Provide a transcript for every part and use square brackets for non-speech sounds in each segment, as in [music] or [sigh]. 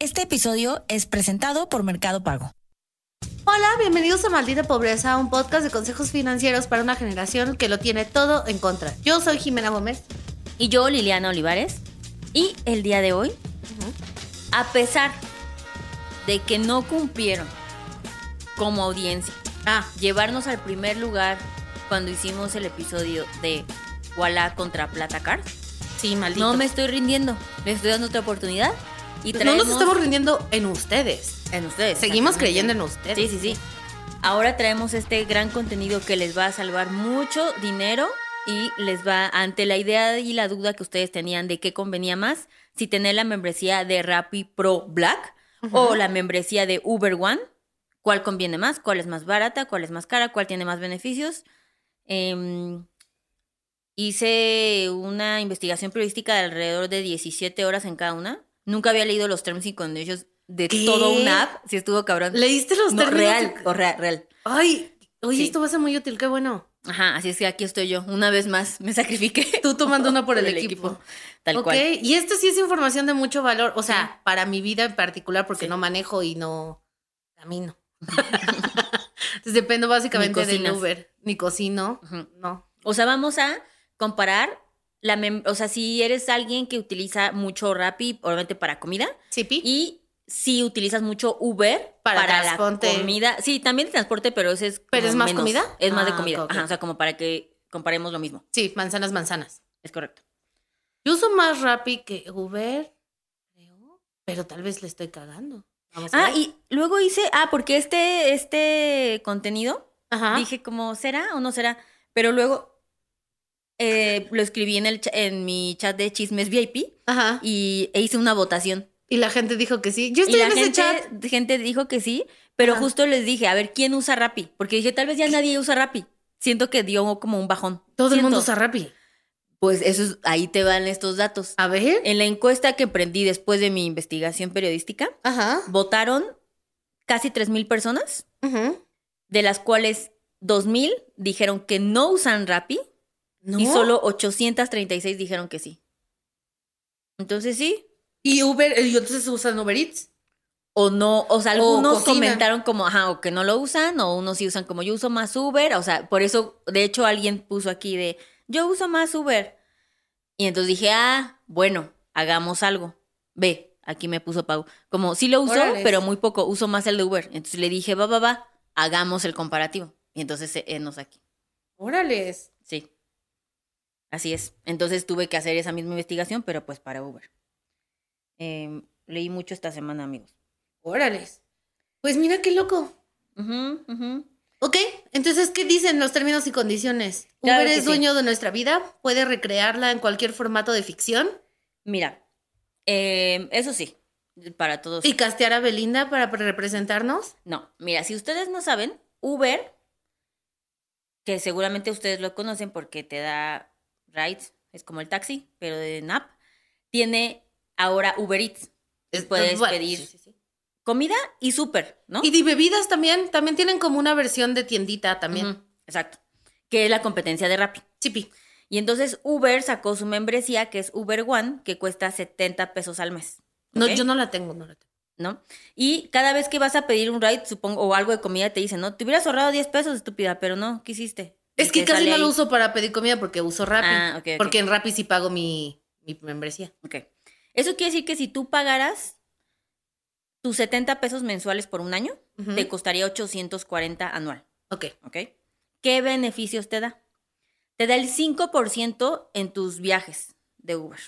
Este episodio es presentado por Mercado Pago. Hola, bienvenidos a Maldita Pobreza, un podcast de consejos financieros para una generación que lo tiene todo en contra. Yo soy Jimena Gómez. Y yo, Liliana Olivares. Y el día de hoy, a pesar de que no cumplieron como audiencia, A ah. llevarnos al primer lugar cuando hicimos el episodio de Walla contra Plata Cars, no me estoy rindiendo. Les estoy dando otra oportunidad. Y pues No nos estamos rindiendo en ustedes. En ustedes. Seguimos creyendo en ustedes. Sí, sí, sí. Ahora traemos este gran contenido que les va a salvar mucho dinero y les va ante la idea y la duda que ustedes tenían de qué convenía más, si tener la membresía de Rappi Pro Black o la membresía de Uber One, cuál conviene más, cuál es más barata, cuál es más cara, cuál tiene más beneficios. Eh, Hice una investigación periodística de alrededor de 17 horas en cada una. Nunca había leído los términos y conditions de todo una app. Si estuvo cabrón. ¿Leíste los no, Real, o real, real. Ay, oye, esto va a ser muy útil, qué bueno. Ajá, así es que aquí estoy yo. Una vez más, me sacrifiqué. Tú tomando uno por, [laughs] el, equipo. Tal cual. Y esto sí es información de mucho valor. O sea, para mi vida en particular, porque no manejo y no camino. [laughs] Entonces dependo básicamente del Uber. Ni cocino. No. O sea, vamos a comparar la o sea, si eres alguien que utiliza mucho Rappi, obviamente para comida. Y si utilizas mucho Uber para, la comida. Sí, también de transporte, pero ese es. ¿Pero es más comida? Es más de ah, comida. Ajá, o sea, como para que comparemos lo mismo. Sí, manzanas, manzanas. Es correcto. Yo uso más Rappi que Uber, pero tal vez le estoy cagando. ah, y luego hice, ah, porque este, este contenido, dije como, ¿será o no será? Pero luego eh, lo escribí en, el, en mi chat de chismes VIP Y, e hice una votación. Y la gente dijo que sí. Yo estoy en ese chat. gente dijo que sí, pero justo les dije, a ver, ¿quién usa Rappi? Porque dije, tal vez ya nadie usa Rappi. Siento que dio como un bajón. Todo el mundo usa Rappi. Pues eso ahí te van estos datos. A ver. En la encuesta que emprendí después de mi investigación periodística, Ajá. votaron casi 3.000 personas, de las cuales 2.000 dijeron que no usan Rappi y solo 836 dijeron que sí. Entonces sí. Y Uber, eh, y entonces usan Uber Eats. O no, o sea, algunos comentaron como, ajá, o que no lo usan, o unos sí usan como yo uso más Uber, o sea, por eso, de hecho, alguien puso aquí de, yo uso más Uber. Y entonces dije, ah, bueno, hagamos algo. Ve, aquí me puso Pau. Como, sí lo uso, pero muy poco, uso más el de Uber. Entonces le dije, va, va, va, hagamos el comparativo. Y entonces, enos eh, aquí. órale Sí. Así es. Entonces tuve que hacer esa misma investigación, pero pues para Uber. Em, leí mucho esta semana, amigos. Órales. Pues mira qué loco. Ok, entonces, ¿qué dicen los términos y condiciones? ¿Uber es dueño de nuestra vida? ¿Puede recrearla en cualquier formato de ficción? Mira, em, eso sí, para todos. ¿Y castear a Belinda para representarnos? No, mira, si ustedes no saben, Uber, que seguramente ustedes lo conocen porque te da Rides, es como el taxi, pero de NAP, tiene ahora Uber Eats. puedes pedir comida y súper, ¿no? Y de bebidas también, también tienen como una versión de tiendita también. exacto, que es la competencia de Rappi. Y entonces Uber sacó su membresía, que es Uber One, que cuesta 70 pesos al mes. No, yo no la tengo, no la tengo. ¿no? Y cada vez que vas a pedir un ride, supongo, o algo de comida, te dicen, no, te hubieras ahorrado 10 pesos, estúpida, pero no, ¿qué hiciste? Es que casi no lo uso para pedir comida porque uso Rappi. Ah, porque en Rappi sí pago mi, mi membresía. Ok. Eso quiere decir que si tú pagaras tus 70 pesos mensuales por un año, te costaría 840 anual. Ok. Ok. ¿Qué beneficios te da? Te da el 5% en tus viajes de Uber.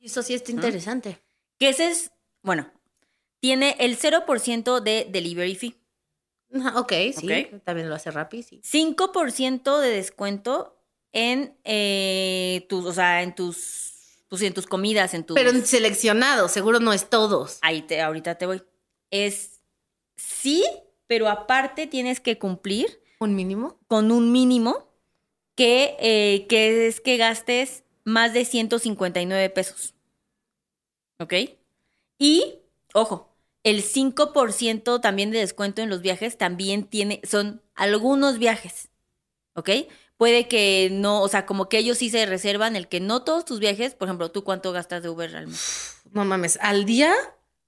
Eso sí está interesante. Que ese es, bueno, tiene el 0% de delivery fee. Ok, sí, también lo hace Rappi, 5% de descuento en eh, tus, o sea, en tus, pues en tus comidas, en tus... Pero en seleccionado, seguro no es todos. Ahí te, ahorita te voy. Es sí, pero aparte tienes que cumplir. ¿Un mínimo? Con un mínimo que eh, es que gastes más de 159 pesos. ¿Ok? Y, ojo, el 5% también de descuento en los viajes también tiene, son algunos viajes, ¿ok? Puede que no, o sea, como que ellos sí se reservan el que no todos tus viajes, por ejemplo, ¿tú cuánto gastas de Uber realmente? No mames, al día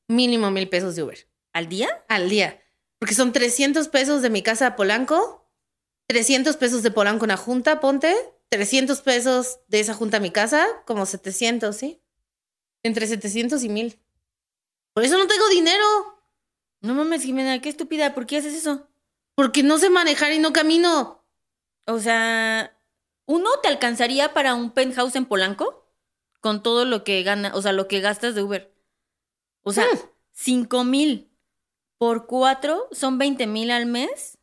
mínimo mil pesos de Uber. ¿Al día? Al día. Porque son 300 pesos de mi casa a Polanco, 300 pesos de Polanco a la junta, ponte, 300 pesos de esa junta a mi casa, como 700, ¿sí? Entre 700 y 1000. Por eso no tengo dinero. No mames, Jimena, qué estúpida, ¿por qué haces eso? Porque no sé manejar y no camino. O sea, uno te alcanzaría para un penthouse en Polanco con todo lo que gana, o sea, lo que gastas de Uber. O sea, 5 hmm. mil por 4 son 20 mil al mes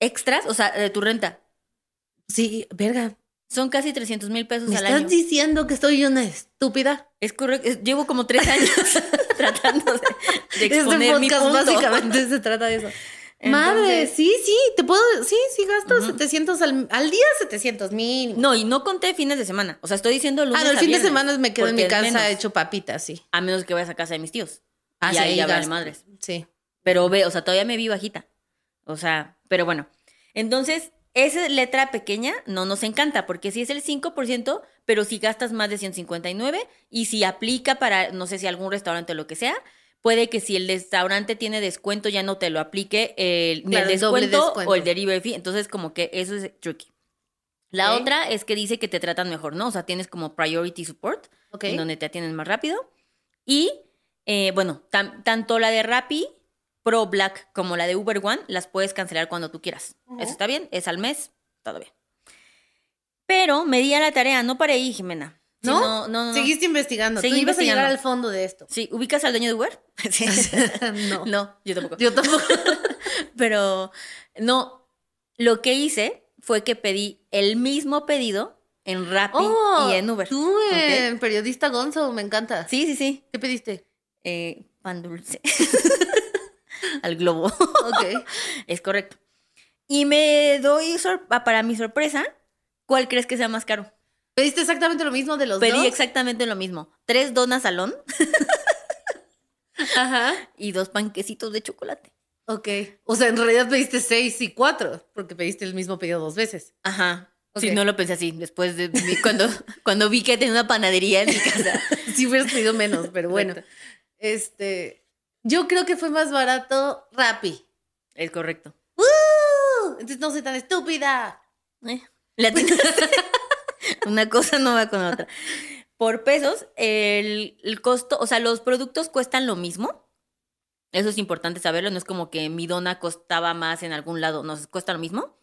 extras, o sea, de tu renta. Sí, verga, son casi 300 mil pesos al año. ¿Estás diciendo que estoy una estúpida? Es correcto. Llevo como tres años [laughs] [laughs] tratando de, este exponer este mi básicamente se trata de eso. Madre, sí, sí, te puedo, sí, sí gasto 700 al, al, día, 700 mil. No, y no conté fines de semana, o sea, estoy diciendo lunes Ah, el fin de semana me quedo en mi casa hecho papitas, sí. A menos que vayas a casa de mis tíos. Ah, y ahí ya vale madres. Sí. Pero ve, o sea, todavía me vi bajita. O sea, pero bueno. Entonces, esa letra pequeña no nos encanta porque si es el 5%, pero si gastas más de 159 y si aplica para, no sé si algún restaurante o lo que sea, puede que si el restaurante tiene descuento ya no te lo aplique el, descuento, o el delivery fee. Entonces como que eso es tricky. La otra es que dice que te tratan mejor, ¿no? O sea, tienes como priority support, en donde te atienden más rápido. Y eh, bueno, tanto la de Rappi Pro Black como la de Uber One, las puedes cancelar cuando tú quieras. Eso está bien, es al mes, todo bien. Pero me di a la tarea, no para ahí, Jimena. ¿No? no, no, Seguiste investigando. Seguí Tú a llegar al fondo de esto. Sí, ¿ubicas al dueño de Uber? [laughs] [laughs] no. No, yo tampoco. Yo tampoco. [laughs] Pero no, lo que hice fue que pedí el mismo pedido en Rappi y oh, en Uber. Tú, en periodista Gonzo, me encanta. Sí, sí, sí. ¿Qué pediste? Eh, pan dulce. [laughs] al globo. Ok. [laughs] es correcto. Y me doy, ah, para mi sorpresa, ¿cuál crees que sea más caro? ¿Pediste exactamente lo mismo de los dos? Pedí exactamente lo mismo. Tres donas alón. [laughs] Ajá. Y dos panquecitos de chocolate. Ok. O sea, en realidad pediste seis y cuatro, porque pediste el mismo pedido dos veces. Ajá. Si no lo pensé así. Después de cuando, cuando vi que tenía una panadería en mi casa. Si hubieras pedido menos, pero bueno. Este. Yo creo que fue más barato Rappi. Es correcto. Entonces no soy tan estúpida. Eh, pues, [laughs] Una cosa no va con otra. Por pesos, el, costo, o sea, los productos cuestan lo mismo. Eso es importante saberlo. No es como que mi dona costaba más en algún lado. Nos cuesta lo mismo.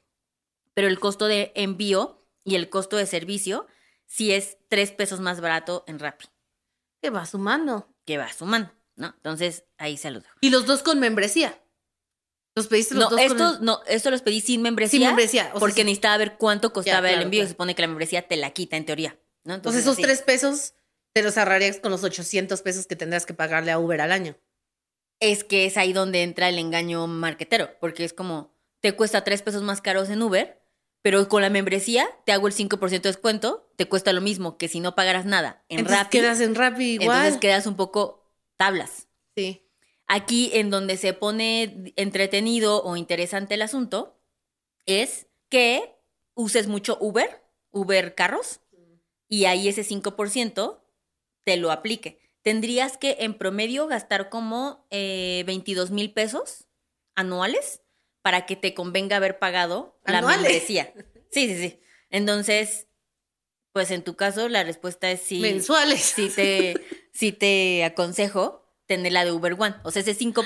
Pero el costo de envío y el costo de servicio sí es tres pesos más barato en Rappi. Que va sumando. Que va sumando. ¿no? Entonces, ahí saludo. Y los dos con membresía. ¿Los pediste los no, dos No, esto los pedí sin membresía. Sin membresía. O porque necesitaba ver cuánto costaba el envío. Se supone que la membresía te la quita, en teoría. ¿no? Entonces, esos tres pesos te los ahorrarías con los 800 pesos que tendrás que pagarle a Uber al año. Es que es ahí donde entra el engaño marquetero. Porque es como, te cuesta tres pesos más caros en Uber, pero con la membresía te hago el 5% de descuento. Te cuesta lo mismo que si no pagaras nada en entonces quedas en Rappi igual. Entonces quedas un poco tablas. Sí. Aquí en donde se pone entretenido o interesante el asunto es que uses mucho Uber, Uber carros, y ahí ese 5% te lo aplique. Tendrías que en promedio gastar como 22 eh, mil pesos anuales para que te convenga haber pagado la membresía. Sí, sí, sí. Entonces, pues en tu caso la respuesta es sí. Mensuales. Sí, te, [laughs] Si te aconsejo tener la de Uber One. O sea, ese 5%,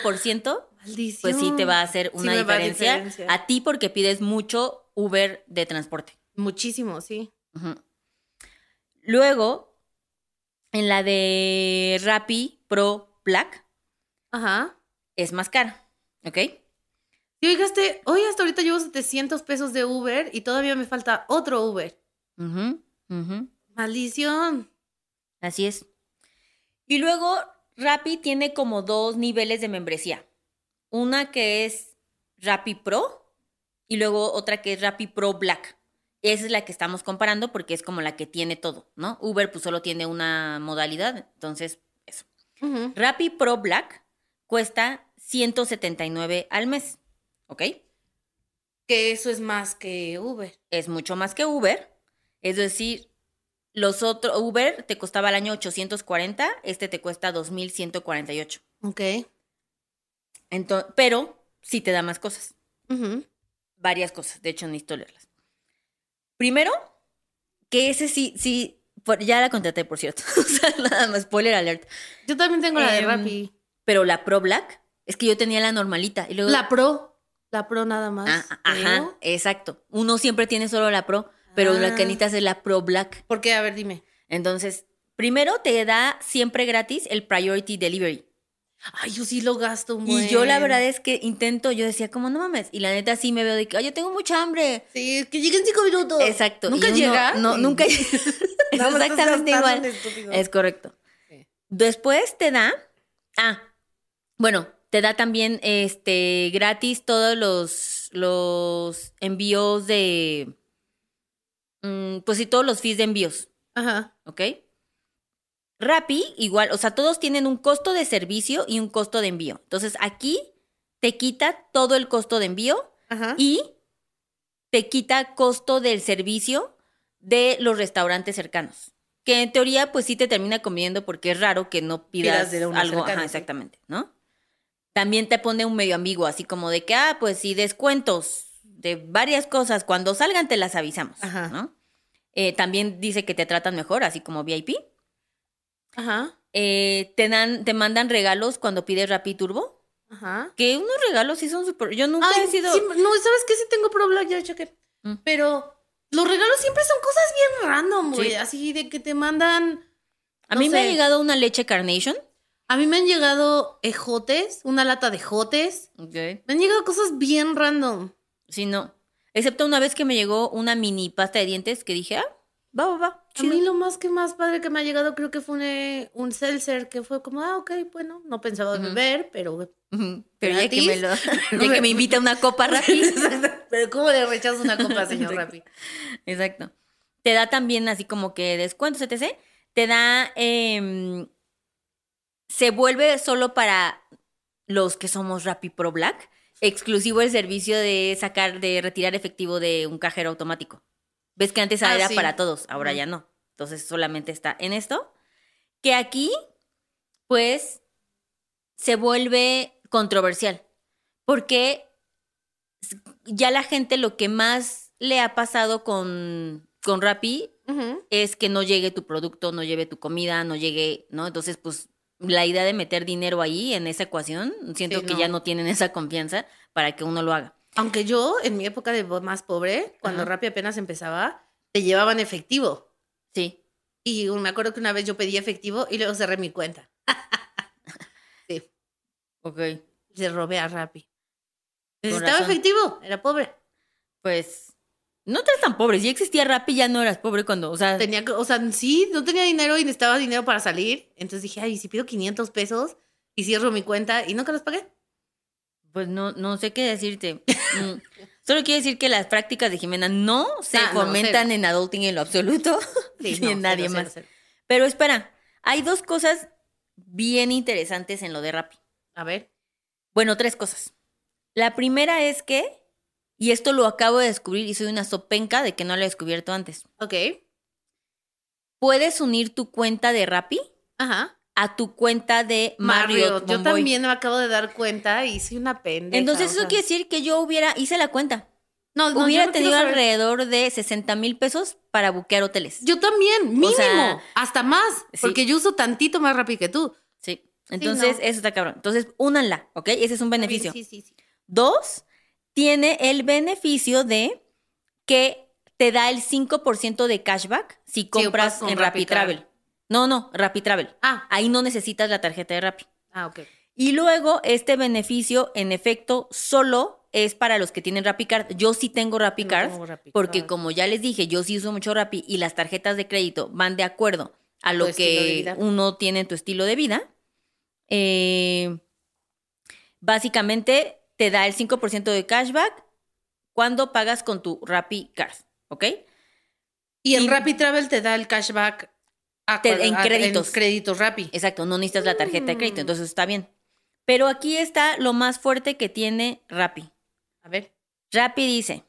[gasps] pues sí te va a hacer una diferencia, a ti porque pides mucho Uber de transporte. Muchísimo, sí. Luego, en la de Rappi Pro Black, Ajá. es más cara. ¿ok? Y oigaste, hoy hasta ahorita llevo 700 pesos de Uber y todavía me falta otro Uber. Maldición. Así es. Y luego Rappi tiene como dos niveles de membresía. Una que es Rappi Pro y luego otra que es Rappi Pro Black. Esa es la que estamos comparando porque es como la que tiene todo, ¿no? Uber pues solo tiene una modalidad, entonces eso. Rappi Pro Black cuesta 179 al mes, ¿ok? Que eso es más que Uber. Es mucho más que Uber. Es decir, los otros, Uber te costaba el año 840, este te cuesta 2148. Ok. Entonces, pero sí te da más cosas. Varias cosas, de hecho necesito leerlas. Primero, que ese sí, sí, ya la contraté, por cierto. [laughs] nada más, spoiler alert. Yo también tengo la de em, Rappi. Pero la Pro Black, es que yo tenía la normalita. Y luego, la Pro, la Pro nada más. Ah, ajá, exacto. Uno siempre tiene solo la Pro pero la canita ah. es la Pro Black. ¿Por qué? A ver, dime. Entonces, primero te da siempre gratis el Priority Delivery. Ay, yo sí lo gasto Y yo la verdad es que intento, yo decía, como no mames. Y la neta sí me veo de que, ay, yo tengo mucha hambre. Sí, que lleguen cinco minutos. Exacto. Nunca llega. No, nunca [laughs] llega. es exactamente igual. Es correcto. Después te da, ah, bueno, te da también este gratis todos los, los envíos de Mm, pues sí, todos los fees de envíos. Ajá. ¿Ok? Rappi, igual, o sea, todos tienen un costo de servicio y un costo de envío. Entonces, aquí te quita todo el costo de envío y te quita costo del servicio de los restaurantes cercanos. Que en teoría, pues sí te termina comiendo porque es raro que no pidas, algo. exactamente, ¿no? También te pone un medio ambiguo, así como de que, ah, pues sí, descuentos de varias cosas. Cuando salgan te las avisamos, Ajá. Eh, también dice que te tratan mejor, así como VIP. Ajá. Eh, te, dan, te mandan regalos cuando pides Rapid Turbo. Ajá. Que unos regalos sí son súper... Yo nunca he sido... no, ¿sabes qué? Sí tengo problema, ya mm. Pero los regalos siempre son cosas bien random, güey. Así de que te mandan... A mí me ha llegado una leche Carnation. A mí me han llegado ejotes, una lata de ejotes. Okay. Me han llegado cosas bien random. Sí, no. Excepto una vez que me llegó una mini pasta de dientes que dije, ah, va, va, va. A mí lo más que más padre que me ha llegado creo que fue un, eh, un seltzer que fue como, ah, ok, bueno, no pensaba beber, pero... Pero ya que, me lo, [laughs] que me invita a una copa rapi. [laughs] pero ¿cómo le rechazo una copa, señor rapi. Exacto. Te da también así como que descuentos, etc. Te da... Em, se vuelve solo para los que somos Rappi Pro Black exclusivo el servicio de sacar, de retirar efectivo de un cajero automático. Ves que antes ah, era para todos, ahora ya no. Entonces solamente está en esto. Que aquí, pues, se vuelve controversial. Porque ya la gente lo que más le ha pasado con, con Rappi es que no llegue tu producto, no lleve tu comida, no llegue, ¿no? Entonces, pues la idea de meter dinero ahí en esa ecuación, siento que ya no tienen esa confianza para que uno lo haga. Aunque yo, en mi época de voz más pobre, cuando Rappi apenas empezaba, te llevaban efectivo. Sí. Y me acuerdo que una vez yo pedí efectivo y luego cerré mi cuenta. [laughs] sí. Ok. Se robé a Rappi. Necesitaba efectivo, era pobre. Pues no eras tan pobre. Ya existía Rappi, ya no eras pobre cuando, o sea. Tenía, o sea, sí, no tenía dinero y necesitaba dinero para salir. Entonces dije, ay, si pido 500 pesos y cierro mi cuenta y nunca los pagué. Pues no, no sé qué decirte. Mm, solo quiero decir que las prácticas de Jimena no se ah, fomentan en adulting en lo absoluto [laughs] en nadie más. Pero espera, hay dos cosas bien interesantes en lo de Rappi. A ver. Bueno, tres cosas. La primera es que y esto lo acabo de descubrir y soy una sopenca de que no lo he descubierto antes. Ok. Puedes unir tu cuenta de Rappi Ajá. a tu cuenta de Mario. Yo también me acabo de dar cuenta y soy una pendeja. Entonces, eso quiere decir que yo hubiera, hice la cuenta. No, no, hubiera tenido alrededor de 60 mil pesos para buquear hoteles. Yo también, mínimo, hasta más, porque yo uso tantito más rápido que tú. Sí, entonces eso está cabrón. Entonces, únanla, ¿ok? Ese es un beneficio. Sí, Dos, tiene el beneficio de que te da el 5% de cashback si compras en Rappi Travel. No, no, Rappi Travel. Ah. Ahí no necesitas la tarjeta de Rappi. Ah, ok. Y luego este beneficio, en efecto, solo es para los que tienen Card. Yo sí tengo RappiCard, Card, porque como ya les dije, yo sí uso mucho Rappi y las tarjetas de crédito van de acuerdo a lo que uno tiene en tu estilo de vida. Eh, básicamente te da el 5% de cashback cuando pagas con tu Rappi Card, ¿ok? Y el Rappi Travel te da el cashback en créditos. créditos Rappi. Exacto, no necesitas la tarjeta de mm. crédito, entonces está bien. Pero aquí está lo más fuerte que tiene Rappi. A ver. Rappi dice,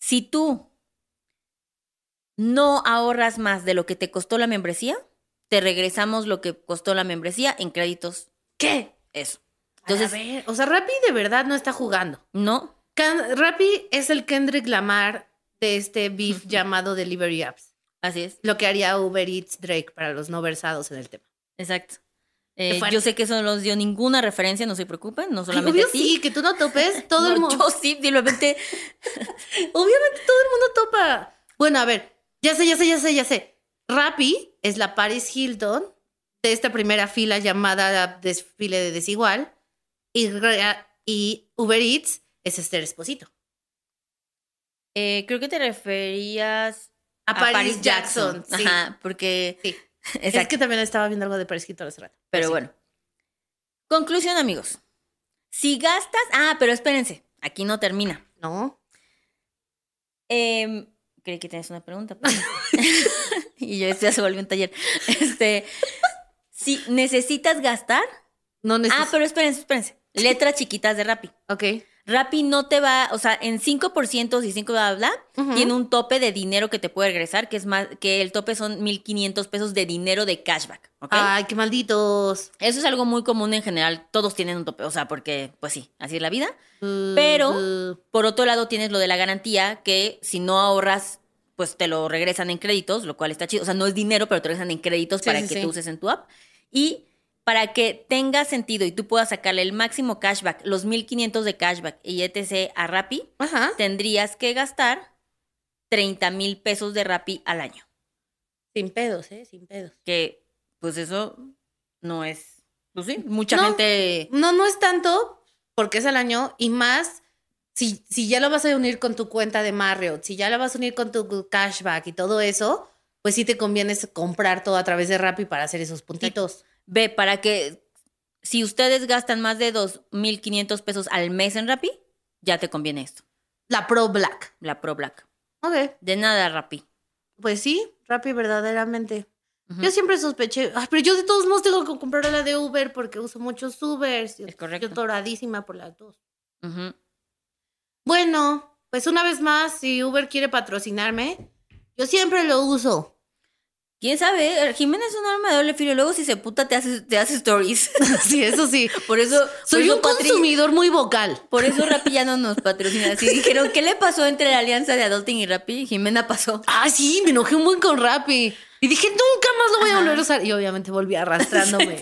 si tú no ahorras más de lo que te costó la membresía, te regresamos lo que costó la membresía en créditos. ¿Qué? Eso a ver, o sea, Rappi de verdad no está jugando. No. Rappi es el Kendrick Lamar de este beef llamado Delivery Apps. Así es. Lo que haría Uber Eats Drake para los no versados en el tema. Exacto. Eh, yo sé que eso no nos dio ninguna referencia, no se preocupen, no solamente que tú no topes, [laughs] todo el mundo. Yo sí, [laughs] obviamente todo el mundo topa. Bueno, a ver, ya sé, ya sé, ya sé, ya sé. Rappi es la Paris Hilton de esta primera fila llamada desfile de desigual, y, Uber Eats es Esther Esposito. Eh, creo que te referías a, Paris, Jackson. porque. Sí. [laughs] es que también estaba viendo algo de Paris Hilton hace rato. Pero, pues bueno. Conclusión, amigos. Si gastas. Ah, pero espérense. Aquí no termina. No. Eh, creí que tenías una pregunta. Pues. [laughs] y yo este ya se volvió un taller. Este. Si necesitas gastar. No necesitas. Ah, pero espérense, espérense. Letras chiquitas de Rappi. Ok. Rappi no te va, o sea, en 5% y 5 bla, bla, tiene un tope de dinero que te puede regresar, que es más, que el tope son 1.500 pesos de dinero de cashback. ¿okay? Ay, qué malditos. Eso es algo muy común en general, todos tienen un tope, o sea, porque, pues sí, así es la vida. Uh, pero, uh. por otro lado, tienes lo de la garantía, que si no ahorras pues te lo regresan en créditos, lo cual está chido. O sea, no es dinero, pero te regresan en créditos para que tú uses en tu app. Y para que tenga sentido y tú puedas sacarle el máximo cashback, los 1500 de cashback y etc. a Rappi, tendrías que gastar 30 mil pesos de Rappi al año. Sin pedos, ¿eh? Sin pedos. Que, pues eso no es. Pues sí, mucha gente. No, no es tanto porque es al año y más. Si, si ya lo vas a unir con tu cuenta de Marriott, si ya lo vas a unir con tu cashback y todo eso, pues sí te conviene comprar todo a través de Rappi para hacer esos puntitos. Ve, para que si ustedes gastan más de 2.500 pesos al mes en Rappi, ya te conviene esto. La Pro Black. La Pro Black. Ok. De nada, Rappi. Pues sí, Rappi verdaderamente. Yo siempre sospeché, pero yo de todos modos tengo que comprar la de Uber porque uso muchos Ubers. Es correcto. Yo toradísima por las dos. Bueno, pues una vez más, si Uber quiere patrocinarme, yo siempre lo uso. ¿Quién sabe? Eh, Jimena es un arma de doble filo. Luego si se puta te hace, te hace stories. [laughs] sí, eso sí. [laughs] Por eso... Soy un consumidor muy vocal. Por eso [laughs] Rappi ya no nos patrocina. Si dijeron, ¿qué le pasó entre la alianza de Adulting y Rappi? Jimena pasó. Ah, sí, me enojé un buen con Rappi. Y dije, nunca más lo voy a volver a usar. Y obviamente volví arrastrándome.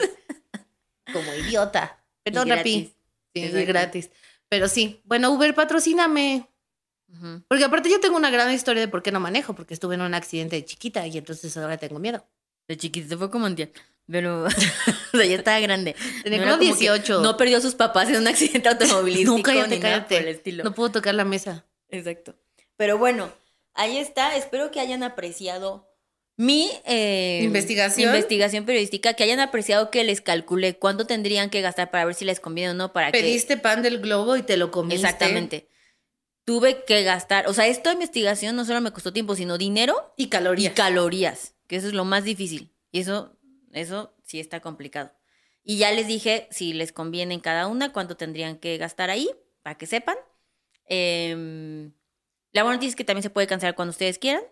como idiota. Pero Rappi. Sí, es gratis. Pero sí. Bueno, Uber, patrocíname. Porque aparte yo tengo una gran historia de por qué no manejo, porque estuve en un accidente de chiquita y entonces ahora tengo miedo. De chiquita fue como un día. Pero, [laughs] ya estaba grande. Tenía como 18. no perdió a sus papás en un accidente [laughs] automovilístico. Nunca ya te No puedo tocar la mesa. Exacto. Pero bueno, ahí está. Espero que hayan apreciado mi eh, investigación. investigación periodística, que hayan apreciado que les calcule cuánto tendrían que gastar para ver si les conviene o no. Para Pediste pan del globo y te lo comiste. Exactamente tuve que gastar, o sea, esta investigación no solo me costó tiempo, sino dinero y calorías. Y calorías, que eso es lo más difícil. Y eso, eso sí está complicado. Y ya les dije si les conviene en cada una, cuánto tendrían que gastar ahí, para que sepan. Em, la buena noticia es que también se puede cancelar cuando ustedes quieran.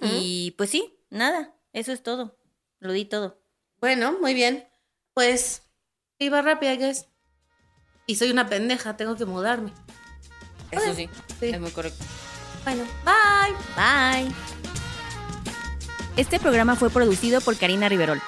Y pues sí, nada, eso es todo. Lo di todo. Bueno, muy bien. Pues iba rápida, Y soy una pendeja, tengo que mudarme. Eso sí, es muy correcto. Bueno, bye. Bye. Este programa fue producido por Karina Riverol.